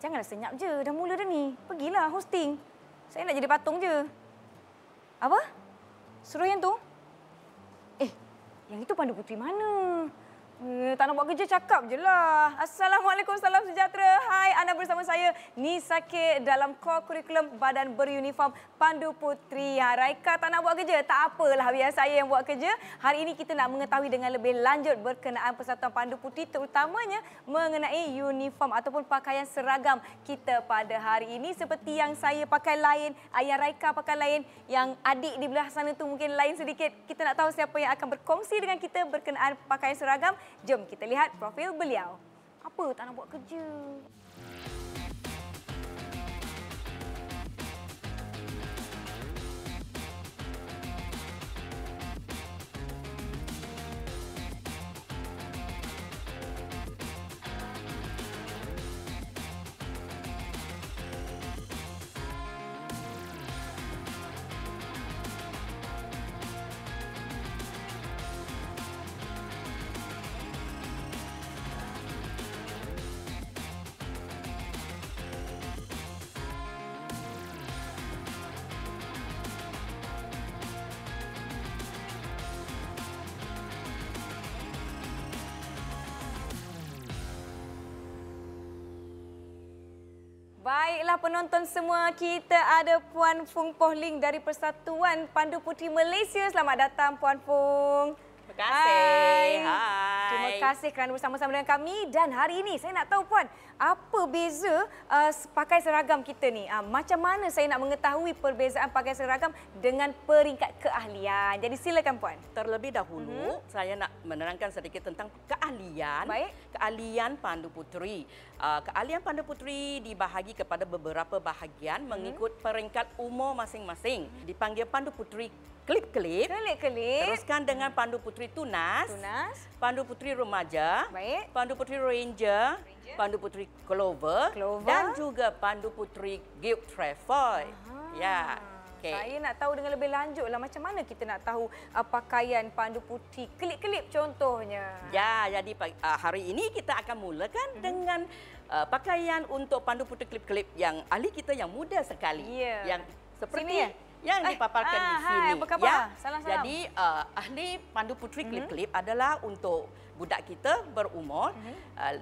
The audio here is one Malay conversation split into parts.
Janganlah senyap je. Dah mula dah ni. Pergilah hosting. Saya nak jadi patung je. Apa? Suruh yang tu? Eh, yang itu pandu putri mana? Eh, tak nak buat kerja, cakap je lah. Assalamualaikum, salam sejahtera. Hai, anda bersama saya, Nisa K dalam core curriculum Badan Beruniform Pandu Putri. Ha, Raika tak nak buat kerja, tak apalah biar saya yang buat kerja. Hari ini kita nak mengetahui dengan lebih lanjut berkenaan Persatuan Pandu Putri terutamanya mengenai uniform ataupun pakaian seragam kita pada hari ini. Seperti yang saya pakai lain, ayah Raika pakai lain, yang adik di belah sana tu mungkin lain sedikit. Kita nak tahu siapa yang akan berkongsi dengan kita berkenaan pakaian seragam. Jom kita lihat profil beliau. Apa tak nak buat kerja? Baiklah penonton semua, kita ada Puan Fung Poh Ling dari Persatuan Pandu Puteri Malaysia. Selamat datang Puan Fung. Terima kasih. Hai. Hai. Terima kasih kerana bersama-sama dengan kami dan hari ini saya nak tahu Puan, apa beza uh, pakai seragam kita ni? Uh, macam mana saya nak mengetahui perbezaan pakai seragam dengan peringkat keahlian? Jadi silakan Puan. Terlebih dahulu, mm-hmm. saya nak menerangkan sedikit tentang ke- keahlian Baik. keahlian pandu puteri. Uh, keahlian pandu puteri dibahagi kepada beberapa bahagian hmm. mengikut peringkat umur masing-masing. Dipanggil pandu puteri klip-klip. Klip-klip. Teruskan dengan pandu puteri tunas. Tunas. Pandu puteri remaja. Baik. Pandu puteri ranger. Pandu Puteri Clover, Clover dan juga Pandu Puteri Guild Trefoil. Ya. Yeah. Okay. Saya nak tahu dengan lebih lanjut lah macam mana kita nak tahu uh, pakaian pandu putih kelip-kelip contohnya. Ya, jadi uh, hari ini kita akan mulakan hmm. dengan uh, pakaian untuk pandu putih kelip-kelip yang ahli kita yang muda sekali. Yeah. Yang seperti sini. Ya? yang eh, dipaparkan eh, di ah, ah, sini. Hai, apa khabar? Ya. Salam-salam. Jadi uh, ahli pandu putri mhm. kelip-kelip hmm. adalah untuk budak kita berumur hmm. uh,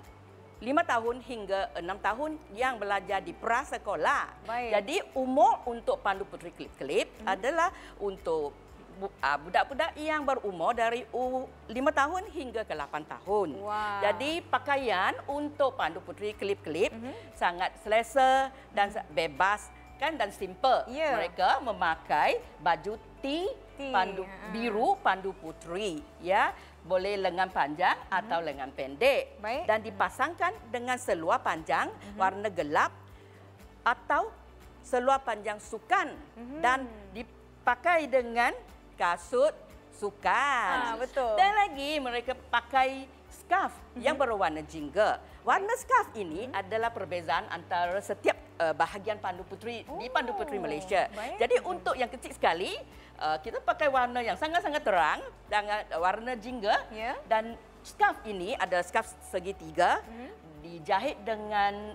lima tahun hingga enam tahun yang belajar di prasekolah. Baik. Jadi umur untuk pandu putri klip-klip hmm. adalah untuk ah, budak-budak yang berumur dari lima tahun hingga ke 8 tahun. Wow. Jadi pakaian untuk pandu putri klip-klip -hmm. sangat selesa dan bebas kan dan simple. Yeah. Mereka memakai baju T pandu ha. biru pandu putri ya boleh lengan panjang mm -hmm. atau lengan pendek Baik. dan dipasangkan mm -hmm. dengan seluar panjang mm -hmm. warna gelap atau seluar panjang sukan mm -hmm. dan dipakai dengan kasut sukan. Ah, betul. Dan lagi mereka pakai scarf mm -hmm. yang mhm. berwarna jingga. Warna scarf ini mm -hmm. adalah perbezaan antara setiap uh, bahagian Pandu Puteri oh, di Pandu Puteri oh, Malaysia. Baik. Jadi untuk yang kecil sekali, uh, kita pakai warna yang sangat-sangat terang dan uh, warna jingga yeah. dan scarf ini ada scarf segitiga mm -hmm. dijahit dengan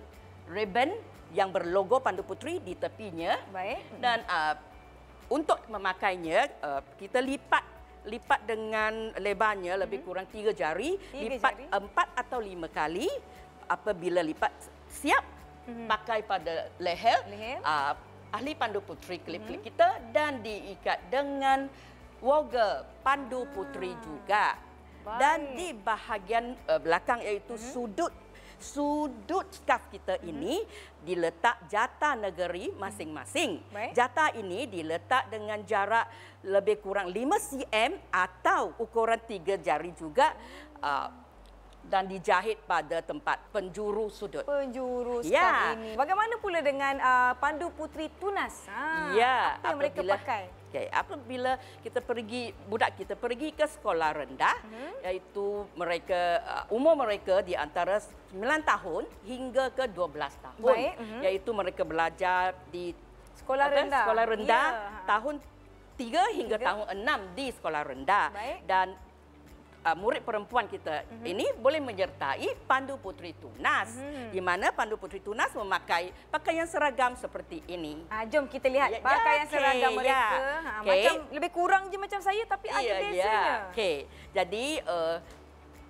ribbon yang berlogo Pandu Puteri di tepinya. Baik. Dan uh, untuk memakainya, uh, kita lipat lipat dengan lebarnya lebih mm -hmm. kurang tiga jari, tiga lipat jari. empat atau lima kali apabila lipat siap hmm. pakai pada leher, leher. Uh, ahli pandu putri klip-klip hmm. kita dan diikat dengan woga pandu hmm. Ah. putri juga. Baik. Dan di bahagian uh, belakang iaitu hmm. sudut sudut skaf kita hmm. ini diletak jata negeri masing-masing. Mm-hmm. jata ini diletak dengan jarak lebih kurang 5 cm atau ukuran tiga jari juga. Hmm. Uh, dan dijahit pada tempat penjuru sudut. Penjuru sudut ya. ini. Bagaimana pula dengan uh, pandu putri tunas? Ha, ya. Apa yang apabila, mereka pakai? Okay, apabila kita pergi budak kita pergi ke sekolah rendah, hmm. iaitu mereka uh, umur mereka di antara 9 tahun hingga ke 12 tahun. Baik. Hmm. Iaitu mereka belajar di sekolah apa, rendah. Sekolah rendah ya. Ha. tahun 3 hingga tahun 6 di sekolah rendah. Baik. Dan uh, murid perempuan kita mm -hmm. ini boleh menyertai pandu putri tunas mm -hmm. di mana pandu putri tunas memakai pakaian seragam seperti ini. Ah, jom kita lihat yeah, ya, pakaian yeah, okay, seragam ya, mereka. Yeah. Ha, Macam lebih kurang je macam saya tapi yeah, ada ya, bezanya. Yeah. Okey. Jadi uh,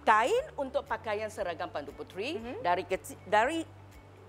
kain untuk pakaian seragam pandu putri mm -hmm. dari kecil, dari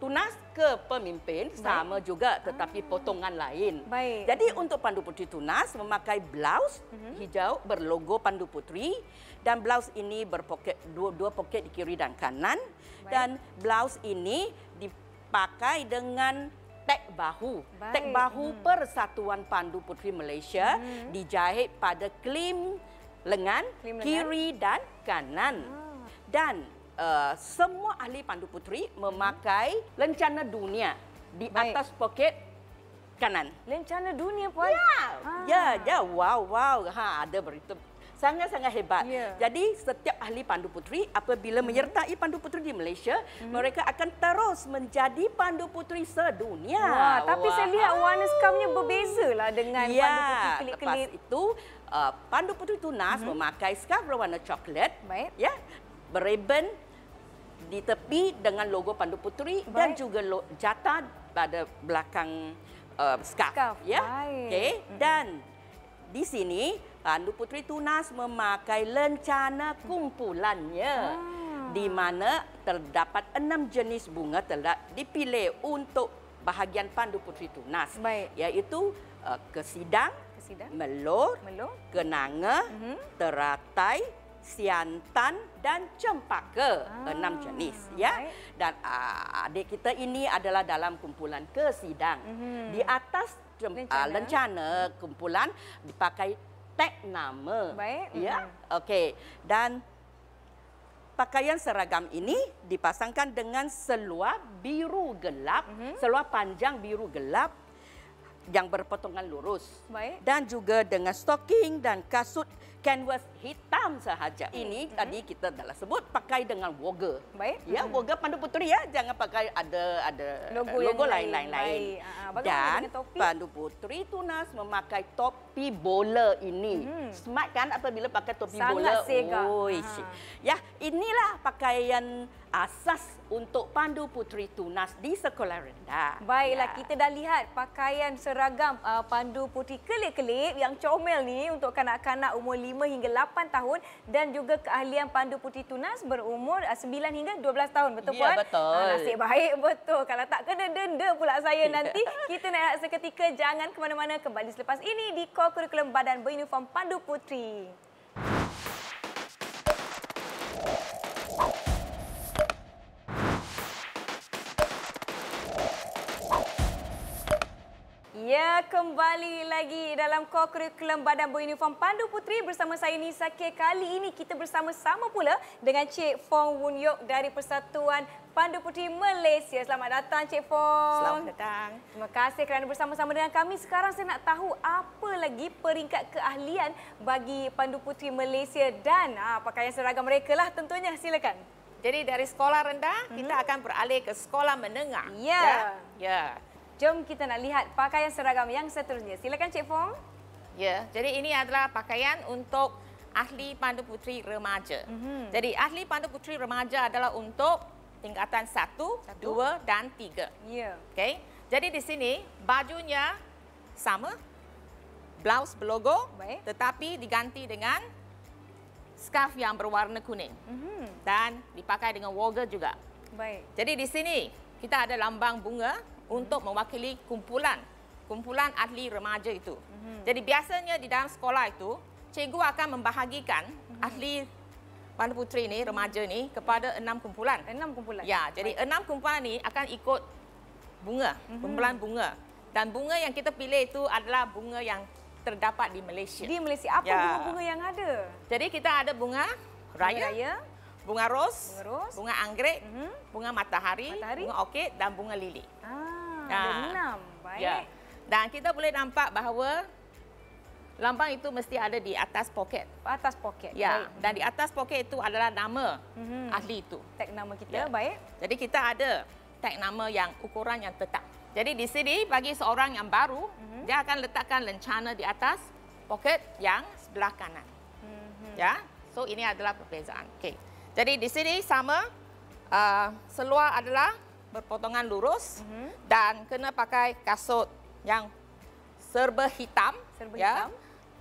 tunas ke pemimpin Baik. sama juga ah. tetapi ah. potongan lain. Baik. Jadi untuk pandu putri tunas memakai blouse mm -hmm. hijau berlogo pandu putri dan blouse ini berpoket dua dua poket di kiri dan kanan Baik. dan blouse ini dipakai dengan tek bahu. Baik. Tag bahu hmm. Persatuan Pandu Putri Malaysia hmm. dijahit pada klim lengan, klim lengan kiri dan kanan. Hmm. Dan uh, semua ahli pandu putri hmm. memakai hmm. lencana dunia di Baik. atas poket kanan. Lencana dunia pun. Ya. Ha. ya, ya, wow, wow. Ha, ada berita sangat-sangat hebat. Yeah. Jadi setiap ahli pandu Putri apabila hmm. menyertai pandu Putri di Malaysia, hmm. mereka akan terus menjadi pandu Putri sedunia. Wah, tapi wah. saya lihat warna skamnya berbezalah dengan yeah. pandu Putri kelip-kelip. itu, uh, pandu Putri tunas hmm. memakai skam berwarna coklat, ya, yeah, berreben di tepi dengan logo pandu Putri Baik. dan juga jata pada belakang uh, skarf, ya yeah? okey hmm. dan di sini Pandu Puteri Tunas memakai lencana kumpulannya. Ah. Di mana terdapat enam jenis bunga telah dipilih untuk bahagian Pandu Puteri Tunas. Baik. Iaitu uh, kesidang, kesidang, melur, melur. kenanga, uh mhm. -huh. teratai, siantan dan cempaka ah, enam jenis ya baik. dan uh, adik kita ini adalah dalam kumpulan kesidang mm -hmm. di atas ah, lencana. lencana kumpulan dipakai tag nama. Baik. Ya. Okey. Dan pakaian seragam ini dipasangkan dengan seluar biru gelap, mm -hmm. seluar panjang biru gelap yang berpotongan lurus. Baik. Dan juga dengan stoking dan kasut canvas hitam sahaja. Hmm, ini -hmm. tadi kita telah sebut pakai dengan woga. Baik. Ya, hmm. woga pandu putri ya. Jangan pakai ada ada logo, logo lain-lain. Baik. Ah, Dan pandu putri tunas memakai topi bola ini. -hmm. Smart kan apabila pakai topi Sangat bola. Sangat sega. Ah. Ya, inilah pakaian asas untuk pandu putri tunas di sekolah rendah. Baiklah, ya. kita dah lihat pakaian seragam uh, pandu putri kelip-kelip yang comel ni untuk kanak-kanak umur 5 hingga 8 tahun dan juga keahlian pandu putih tunas berumur 9 ah, hingga 12 tahun. Betul ya, puan? Betul. Ah, nasib baik betul. Kalau tak kena denda pula saya ya. nanti. Kita nak seketika. Jangan ke mana-mana. Kembali selepas ini di Kokurikulum Badan Berinform Pandu Putri. kembali lagi dalam kor kurikulum Badan Beruniform Pandu Putri bersama saya Nisa K. Kali ini kita bersama-sama pula dengan Cik Fong Wun Yok dari Persatuan Pandu Putri Malaysia. Selamat datang Cik Fong. Selamat datang. Terima kasih kerana bersama-sama dengan kami. Sekarang saya nak tahu apa lagi peringkat keahlian bagi Pandu Putri Malaysia dan ah, pakaian seragam mereka lah tentunya. Silakan. Jadi dari sekolah rendah, mm -hmm. kita mhm. akan beralih ke sekolah menengah. Ya. Yeah. Ya. Yeah. Yeah. Jom kita nak lihat pakaian seragam yang seterusnya. Silakan Cik Fong. Ya, jadi ini adalah pakaian untuk ahli pandu putri remaja. Mm -hmm. Jadi ahli pandu putri remaja adalah untuk tingkatan 1, 2 dan 3. Ya. Yeah. Okey. Jadi di sini bajunya sama blouse berlogo, Baik. tetapi diganti dengan scarf yang berwarna kuning. Mm -hmm. Dan dipakai dengan wogger juga. Baik. Jadi di sini kita ada lambang bunga untuk mewakili kumpulan kumpulan ahli remaja itu. Mm-hmm. Jadi biasanya di dalam sekolah itu, cikgu akan membahagikan mm-hmm. ahli wanita putri ini, remaja ini kepada enam kumpulan. Enam kumpulan? Ya, jadi Baik. enam kumpulan ini akan ikut bunga, mm-hmm. kumpulan bunga. Dan bunga yang kita pilih itu adalah bunga yang terdapat di Malaysia. Di Malaysia, apa ya. bunga-bunga yang ada? Jadi kita ada bunga raya, raya. bunga ros, bunga, bunga anggrek, mm-hmm. bunga matahari, matahari, bunga okit dan bunga lili. Ah ha. ada enam. Ya. Baik. Ya. Dan kita boleh nampak bahawa lambang itu mesti ada di atas poket. Atas poket. Ya. Baik. Dan di atas poket itu adalah nama hmm. ahli itu. Tag nama kita. Ya. Baik. Jadi kita ada tag nama yang ukuran yang tetap. Jadi di sini bagi seorang yang baru, hmm. dia akan letakkan lencana di atas poket yang sebelah kanan. Hmm. Ya. So ini adalah perbezaan. Okey. Jadi di sini sama uh, seluar adalah berpotongan lurus mm -hmm. dan kena pakai kasut yang serba hitam, serba ya,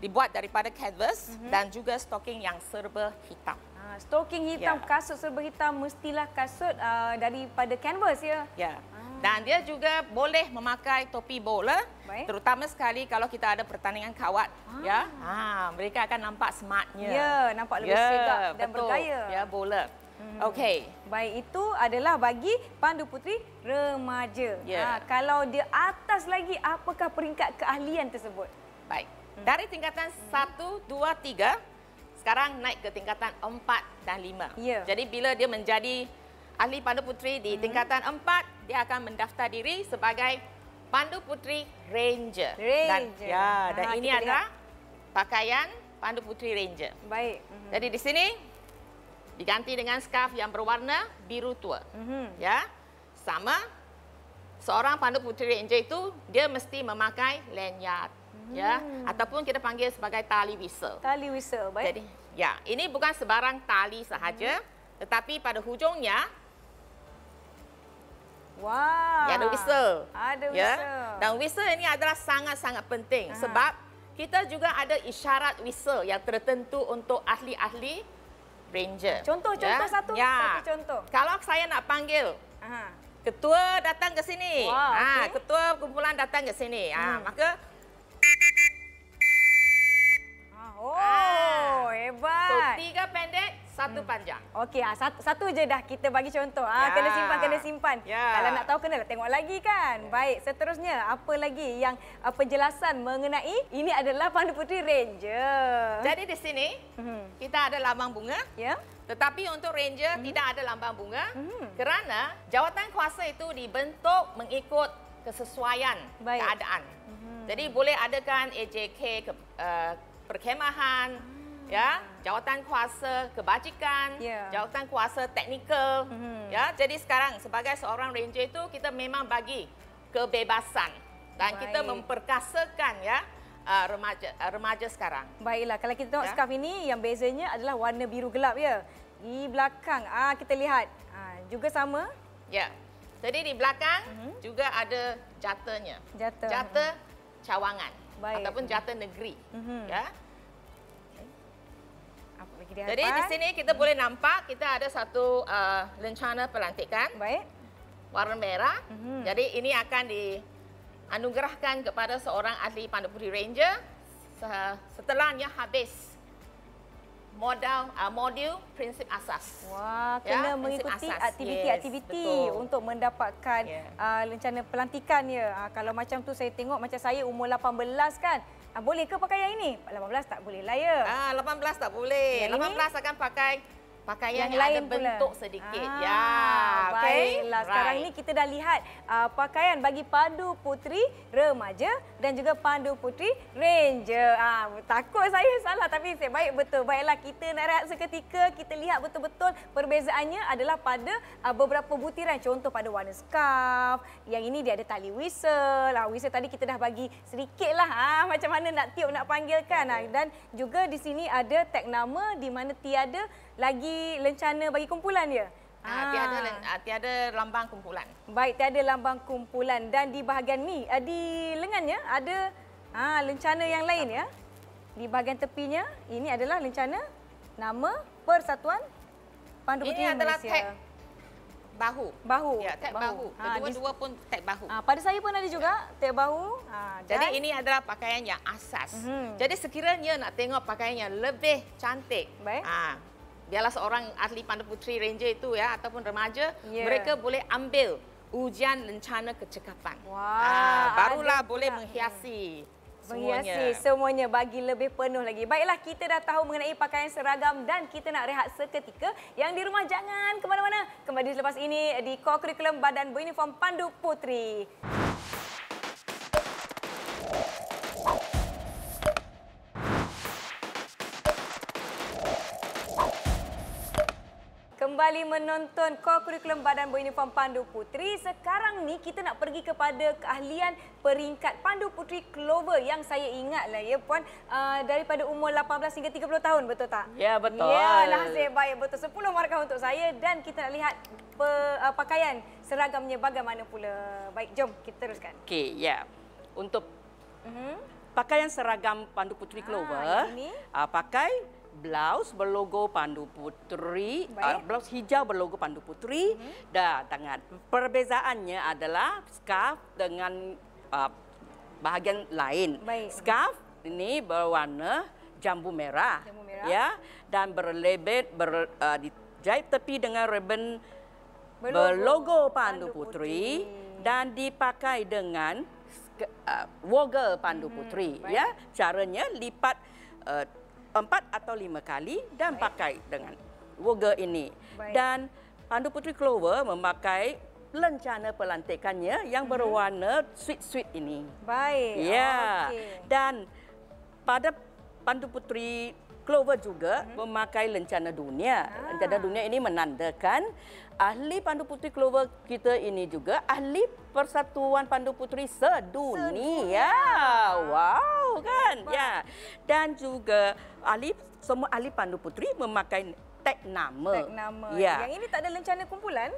dibuat daripada canvas mm -hmm. dan juga stocking yang serba hitam. Ha, ah, stocking hitam, yeah. kasut serba hitam mestilah kasut uh, daripada canvas ya. Ya. Yeah. Dan dia juga boleh memakai topi bola, Baik. terutama sekali kalau kita ada pertandingan kawat, ah. ya. Ah, mereka akan nampak smartnya. Ya, nampak lebih ya, segar dan betul. bergaya. Ya, bola. Hmm. Okey. Baik itu adalah bagi pandu putri remaja. Yeah. Ha, kalau dia atas lagi apakah peringkat keahlian tersebut? Baik. Hmm. Dari tingkatan satu, dua, tiga, sekarang naik ke tingkatan empat dan lima. Yeah. Jadi bila dia menjadi ahli pandu putri di hmm. tingkatan empat, dia akan mendaftar diri sebagai pandu putri ranger. Ranger. Dan, ya, dan ha, ini adalah lihat. pakaian pandu putri ranger. Baik. Hmm. Jadi di sini diganti dengan scarf yang berwarna biru tua. Mm-hmm. Ya. Sama seorang pandu puteri ranger itu dia mesti memakai lanyard mm-hmm. ya ataupun kita panggil sebagai tali whistle. Tali whistle, baik. Jadi, ya, ini bukan sebarang tali sahaja mm-hmm. tetapi pada hujungnya Wah. Ya, ada whistle. Ada ya? whistle. Ya? Dan whistle ini adalah sangat-sangat penting Aha. sebab kita juga ada isyarat whistle yang tertentu untuk ahli-ahli ranger. Contoh, contoh ya. satu. Ya. Satu contoh. Kalau saya nak panggil, Aha. ketua datang ke sini. Wow, ha, ah, okay. Ketua kumpulan datang ke sini. Ha, hmm. Maka... Ah, oh, ha. hebat. So, tiga pendek, satu hmm. panjang. Okey, ah, satu, satu je dah kita bagi contoh. Ah, ya. kena simpan, kena simpan. Ya. Kalau nak tahu, kena tengok lagi kan. Ya. Baik, seterusnya, apa lagi yang uh, penjelasan mengenai ini adalah Pandu Putri Ranger. Jadi di sini, hmm. kita ada lambang bunga. Ya. Tetapi untuk Ranger, hmm. tidak ada lambang bunga. Hmm. Kerana jawatan kuasa itu dibentuk mengikut kesesuaian Baik. keadaan. Hmm. Jadi boleh adakan AJK ke, uh, eh, perkemahan, hmm ya jawatan kuasa kebajikan yeah. jawatan kuasa teknikal mm-hmm. ya jadi sekarang sebagai seorang ranger itu kita memang bagi kebebasan dan Baik. kita memperkasakan ya Uh, remaja uh, remaja sekarang. Baiklah kalau kita tengok ya? scarf ini yang bezanya adalah warna biru gelap ya. Di belakang ah uh, kita lihat uh, juga sama. Ya. Jadi di belakang uh-huh. juga ada jatanya. Jata. Jata cawangan Baik. ataupun jata negeri. Uh-huh. Ya kita Jadi di sini kita boleh nampak kita ada satu uh, lencana pelantikan. Baik. Warna merah. Mm -hmm. Jadi ini akan dianugerahkan kepada seorang ahli Pandapuri Ranger setelahnya habis modal uh, modul prinsip asas. Wah, ya, kena ya, mengikuti aktiviti-aktiviti yes, untuk mendapatkan yeah. uh, lencana pelantikan ya. Uh, ah, kalau macam tu saya tengok macam saya umur 18 kan. Ah, boleh ke pakai yang ini? 18 tak boleh lah ya. Ah, 18 tak boleh. Yang 18 ini? akan pakai pakaian yang, yang lain ada pula. bentuk sedikit. Ah, ya. Baiklah, okay. sekarang right. ini kita dah lihat uh, pakaian bagi pandu putri remaja dan juga pandu putri ranger. Ah, takut saya salah tapi saya baik betul. Baiklah, kita nak rehat seketika. Kita lihat betul-betul perbezaannya adalah pada uh, beberapa butiran. Contoh pada warna scarf. Yang ini dia ada tali whistle. Ah, whistle tadi kita dah bagi sedikit lah. Ah, macam mana nak tiup, nak panggilkan. Okay. Ah. Dan juga di sini ada tag nama di mana tiada lagi lencana bagi kumpulan dia? Ha, ha. Tiada, ah, tiada lambang kumpulan. Baik, tiada lambang kumpulan. Dan di bahagian ni, eh, di lengannya ada ha, lencana yang lain. ya. Di bahagian tepinya, ini adalah lencana nama Persatuan Pandu Putih Malaysia. Ini adalah tag bahu. Bahu. Ya, tag bahu. Kedua-dua ha, pun tag bahu. Ha, pada saya pun ada juga ya. tag bahu. Ha, Jadi ini adalah pakaian yang asas. Mm -hmm. Jadi sekiranya nak tengok pakaian yang lebih cantik, Baik. Ha, biarlah seorang ahli pandu putri ranger itu ya ataupun remaja yeah. mereka boleh ambil ujian rencana kecekapan. wow, uh, ah, barulah boleh menghiasi menghiasi semuanya. semuanya bagi lebih penuh lagi. Baiklah kita dah tahu mengenai pakaian seragam dan kita nak rehat seketika. Yang di rumah jangan ke mana-mana. Kembali selepas ini di kokurikulum badan beruniform pandu putri. kembali menonton kau kurikulum Badan Beruniform Pandu Puteri. Sekarang ni kita nak pergi kepada keahlian peringkat Pandu Puteri Clover yang saya ingat lah. ya puan uh, daripada umur 18 hingga 30 tahun betul tak? Ya betul. Ya saya baik betul 10 markah untuk saya dan kita nak lihat pe, uh, pakaian seragamnya bagaimana pula. Baik jom kita teruskan. Okey ya. Untuk uh mhm. -huh. pakaian seragam Pandu Puteri ah, Clover ah, uh, pakai blouse berlogo pandu putri, uh, blouse hijau berlogo pandu putri mm -hmm. dan tangan. Perbezaannya adalah scarf dengan uh, bahagian lain. Baik. Scarf ini berwarna jambu merah, jambu merah. ya dan berlebet ber, uh, ah, dijahit tepi dengan ribbon berlogo, berlogo pandu, pandu putri. putri dan dipakai dengan uh, wogel pandu mm -hmm. putri, Baik. ya. Caranya lipat uh, empat atau lima kali dan Baik. pakai dengan woga ini. Baik. Dan Pandu Putri Clover memakai lencana pelantikannya yang mhm. berwarna sweet-sweet ini. Baik. Ya. Yeah. Oh, okay. Dan pada Pandu Putri Clover juga hmm. memakai lencana dunia. Ah. Lencana dunia ini menandakan ahli pandu putri Clover kita ini juga ahli persatuan pandu putri sedunia. sedunia. Ya. Wow, kan? Hebat. Ya. Dan juga ahli semua ahli pandu putri memakai tag nama. Tag nama. Ya. Yang ini tak ada lencana kumpulan?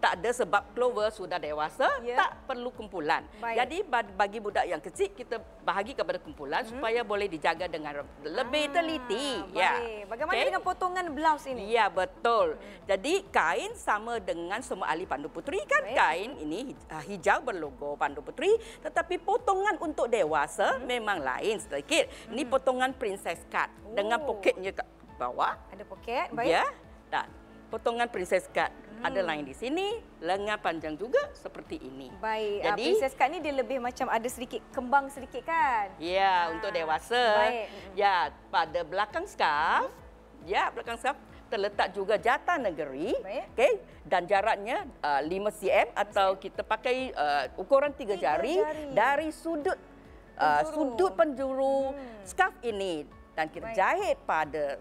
tak ada sebab clover sudah dewasa yeah. tak perlu kumpulan. Baik. Jadi bagi budak yang kecil kita bahagi kepada kumpulan hmm. supaya boleh dijaga dengan lebih ah, teliti. Ya. Baik. Ya. Bagaimana okay. dengan potongan blouse ini? Ya betul. Hmm. Jadi kain sama dengan semua ahli pandu putri kan baik. kain ini ah, hijau berlogo pandu putri tetapi potongan untuk dewasa hmm. memang lain sedikit. Hmm. Ini potongan princess cut Ooh. dengan oh. poketnya kat bawah. Ada poket, baik. Ya. Dan potongan princess cut Hmm. Ada lain di sini, lengan panjang juga seperti ini. Baik. Ah, Jadi, uh, Princess Kak ni dia lebih macam ada sedikit kembang sedikit kan? Ya, yeah, ha. untuk dewasa. Baik. Ya, pada belakang scarf, hmm. ya belakang scarf terletak juga jata negeri. Baik. Okay, dan jaraknya uh, ah, 5 cm atau kita pakai uh, ukuran 3 jari, jari dari sudut penjuru. Uh, sudut penjuru hmm. scarf ini. Dan kita Baik. jahit pada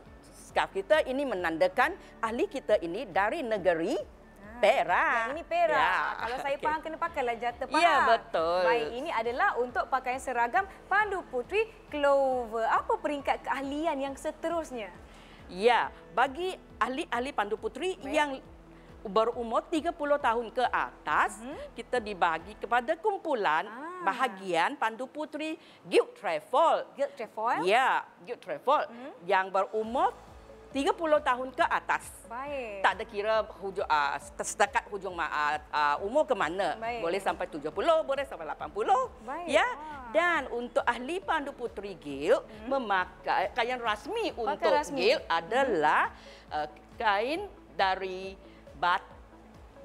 Skaf kita ini menandakan ahli kita ini dari negeri ah, Perak. Yang ini perak. Ya. Ah, kalau saya faham, okay. kena pakailah jata perak. Ya, betul. Baik, ini adalah untuk pakaian seragam Pandu Putri Clover. Apa peringkat keahlian yang seterusnya? Ya, bagi ahli-ahli Pandu Putri Baik. yang berumur 30 tahun ke atas, hmm. kita dibagi kepada kumpulan ah. bahagian Pandu Putri Guild Travel. Guild Travel? Ya, Guild Travel hmm. yang berumur 30 tahun ke atas. Baik. Tak ada kira hujur, uh, ah, setakat hujung uh, uh, umur ke mana. Baik. Boleh sampai 70, boleh sampai 80. Baik. Ya. Ah. Dan untuk ahli pandu putri Gil hmm. memakai eh, kain rasmi Pakai untuk Gil hmm. adalah hmm. uh, kain dari bat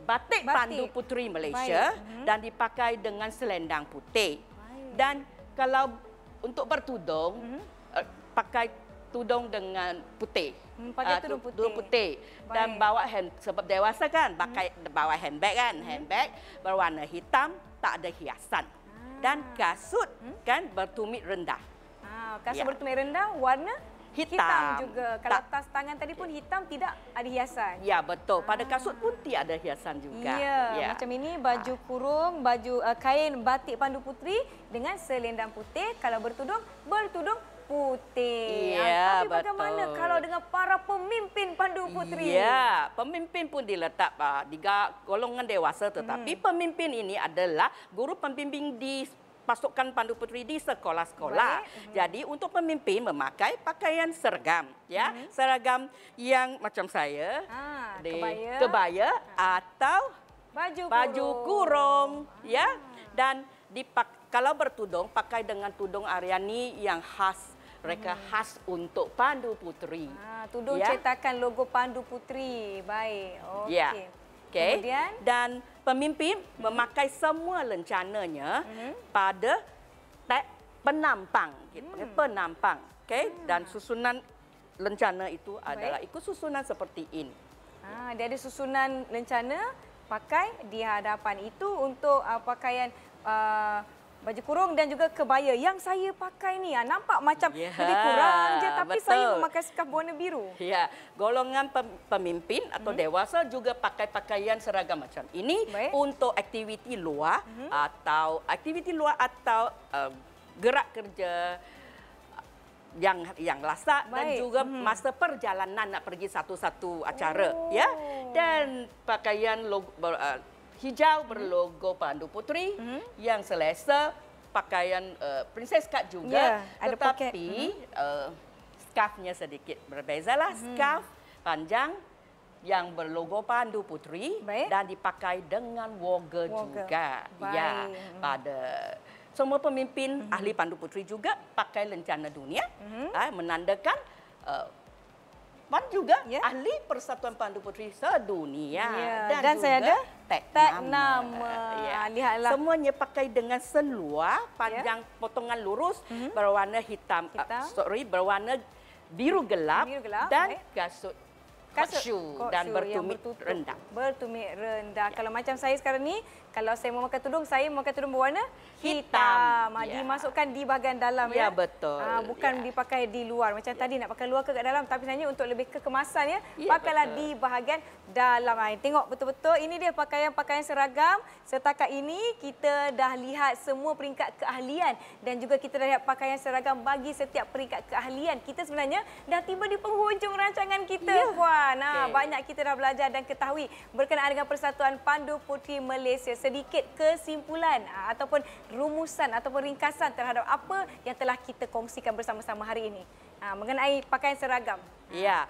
batik, batik pandu putri Malaysia hmm. dan dipakai dengan selendang putih. Baik. Dan kalau untuk bertudung hmm. uh, pakai tudung dengan putih. Hmm, pakai ah, tudung putih. putih. Dan bawa hand sebab dewasa kan, hmm. pakai hmm. bawa handbag kan, hmm. handbag berwarna hitam, tak ada hiasan. Ah. Dan kasut hmm? kan bertumit rendah. Ah, kasut ya. bertumit rendah warna Hitam. hitam juga. Kalau tak. tas tangan tadi pun ya. hitam tidak ada hiasan. Ya betul. Pada ah. kasut pun tidak ada hiasan juga. Ya, ya. macam ini ah. baju ah. kurung, baju uh, kain batik pandu putri dengan selendang putih. Kalau bertudung, bertudung putih. Ya, Tapi betul. bagaimana kalau dengan para pemimpin Pandu Puteri? Ya, pemimpin pun diletak pak, ah, di golongan dewasa tetapi hmm. pemimpin ini adalah guru pembimbing di pasukan Pandu putri di sekolah-sekolah. Hmm. Jadi untuk pemimpin memakai pakaian seragam ya, hmm. seragam yang macam saya, ah, di kebaya. kebaya ah. atau baju kurung. baju kurung ya. ah. ya dan dipak kalau bertudung pakai dengan tudung Aryani yang khas mereka hmm. khas untuk Pandu Puteri. Ah, tuduh ya. cetakan logo Pandu Puteri. Baik. Okey. Ya. Okay. Kemudian dan pemimpin hmm. memakai semua lencananya mhm. hmm. pada tag penampang. Hmm. Penampang. Okey hmm. dan susunan lencana itu Baik. adalah ikut susunan seperti ini. Ah, dia ada susunan lencana pakai di hadapan itu untuk uh, pakaian uh, baju kurung dan juga kebaya yang saya pakai ni. Ah, nampak macam yeah, lebih kurang je tapi betul. saya memakai skaf warna biru. Ya, golongan pemimpin atau -hmm. dewasa juga pakai pakaian seragam macam ini Baik. untuk aktiviti luar -hmm. atau aktiviti luar atau uh, gerak kerja yang yang lasak Baik. dan juga -hmm. masa perjalanan nak pergi satu-satu acara ya. oh. ya. Dan pakaian logo, uh, hijau berlogo Pandu Putri mm -hmm. yang selesa pakaian uh, princess cut juga yeah, tetapi mm -hmm. uh, scarfnya sedikit berbezalah mm -hmm. scarf panjang yang berlogo Pandu Putri Baik. dan dipakai dengan woga juga ya, Baik. ya pada semua pemimpin mm -hmm. ahli Pandu Putri juga pakai lencana dunia mm -hmm. uh, menandakan uh, Man juga yeah. ahli Persatuan Pandu Puteri sedunia. Yeah. Dan, Dan saya ada tag, tag nama. nama. Yeah. Ya. Semuanya pakai dengan seluar ya. panjang yeah. potongan lurus mm -hmm. berwarna hitam. hitam. Uh, sorry, berwarna biru gelap, biru gelap. dan kasut Kasut, hot shoe dan bertumit rendah. Bertumit rendah. Ya. Kalau macam saya sekarang ni, kalau saya mau makan tudung, saya mau makan tudung berwarna hitam. hitam. Ah, ya. Dimasukkan di bahagian dalam. Ya, ya. betul. Ha, bukan ya. dipakai di luar. Macam ya. tadi nak pakai luar ke kat dalam. Tapi sebenarnya untuk lebih kekemasan, ya, ya, pakailah betul. di bahagian dalam. Ha, tengok betul-betul. Ini dia pakaian-pakaian seragam. Setakat ini, kita dah lihat semua peringkat keahlian. Dan juga kita dah lihat pakaian seragam bagi setiap peringkat keahlian. Kita sebenarnya dah tiba di penghujung rancangan kita. Ya. Farhan. Ha, okay. Banyak kita dah belajar dan ketahui berkenaan dengan Persatuan Pandu Puteri Malaysia. Sedikit kesimpulan ha, ataupun rumusan ataupun ringkasan terhadap apa yang telah kita kongsikan bersama-sama hari ini. Ha, mengenai pakaian seragam. Ah. Ya. Yeah.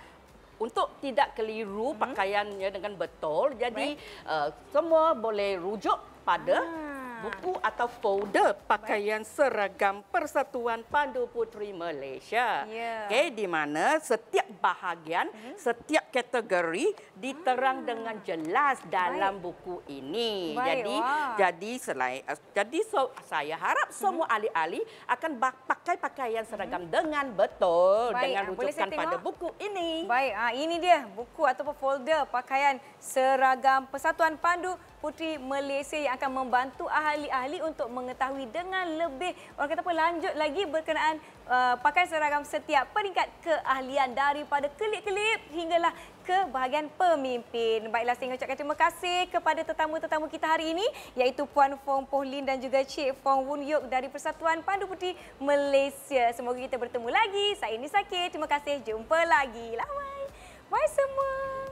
Untuk tidak keliru hmm. pakaiannya dengan betul, jadi right. uh, eh, semua boleh rujuk pada hmm buku atau folder pakaian seragam Persatuan Pandu Puteri Malaysia. Yeah. Okay, di mana setiap bahagian, hmm. setiap kategori diterang hmm. dengan jelas dalam Baik. buku ini. Baik, jadi, wow. jadi selain, eh, jadi so, saya harap mhm. semua ahli-ahli akan pakai pakaian seragam hmm. dengan betul Baik, dengan ah, rujukan pada buku ini. Baik, ah, ini dia buku ataupun folder pakaian seragam Persatuan Pandu. Puteri Malaysia yang akan membantu ahli-ahli untuk mengetahui dengan lebih orang kata apa lanjut lagi berkenaan uh, pakai seragam setiap peringkat keahlian daripada kelip-kelip hinggalah ke bahagian pemimpin. Baiklah saya ucapkan terima kasih kepada tetamu-tetamu kita hari ini iaitu Puan Fong Poh Lin dan juga Cik Fong Wun Yook dari Persatuan Pandu Puteri Malaysia. Semoga kita bertemu lagi. Saya Nisa K. Terima kasih. Jumpa lagi. Lawai. Bye semua.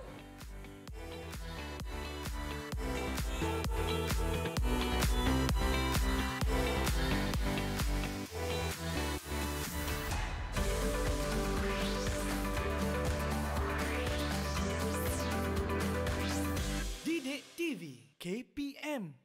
KPM